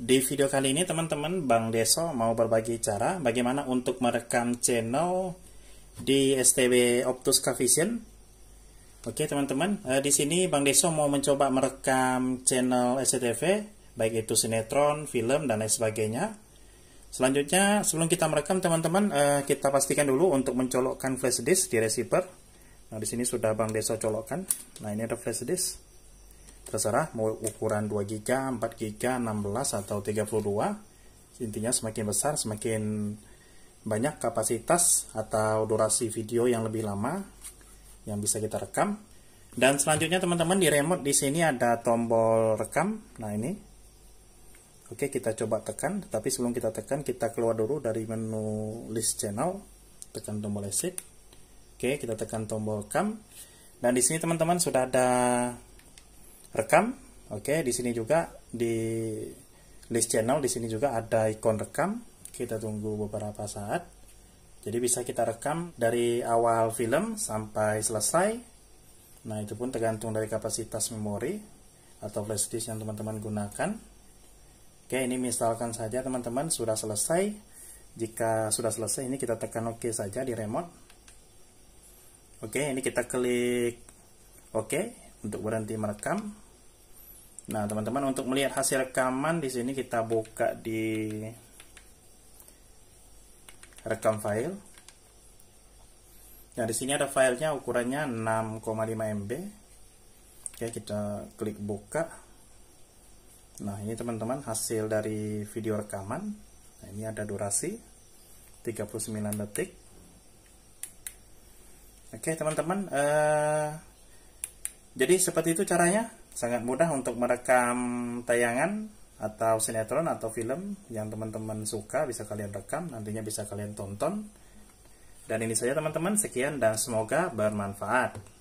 Di video kali ini teman-teman Bang Deso mau berbagi cara bagaimana untuk merekam channel di STB Optus Vision. Oke teman-teman, eh, di sini Bang Deso mau mencoba merekam channel SCTV, baik itu sinetron, film, dan lain sebagainya. Selanjutnya, sebelum kita merekam teman-teman, eh, kita pastikan dulu untuk mencolokkan flash disk di receiver. Nah di sini sudah Bang Deso colokkan. Nah ini ada flash disk terserah mau ukuran 2 GB, 4 GB, 16 atau 32 intinya semakin besar semakin banyak kapasitas atau durasi video yang lebih lama yang bisa kita rekam dan selanjutnya teman-teman di remote di sini ada tombol rekam nah ini oke kita coba tekan tapi sebelum kita tekan kita keluar dulu dari menu list channel tekan tombol exit oke kita tekan tombol rekam dan di sini teman-teman sudah ada rekam oke di sini juga di list channel di sini juga ada ikon rekam kita tunggu beberapa saat jadi bisa kita rekam dari awal film sampai selesai nah itu pun tergantung dari kapasitas memori atau flash disk yang teman-teman gunakan oke ini misalkan saja teman-teman sudah selesai jika sudah selesai ini kita tekan OK saja di remote oke ini kita klik OK untuk berhenti merekam. Nah, teman-teman untuk melihat hasil rekaman di sini kita buka di rekam file. Nah, di sini ada filenya ukurannya 6,5 MB. Oke, kita klik buka. Nah, ini teman-teman hasil dari video rekaman. Nah, ini ada durasi 39 detik. Oke, teman-teman, eh uh jadi seperti itu caranya, sangat mudah untuk merekam tayangan atau sinetron atau film yang teman-teman suka bisa kalian rekam, nantinya bisa kalian tonton. Dan ini saja teman-teman, sekian dan semoga bermanfaat.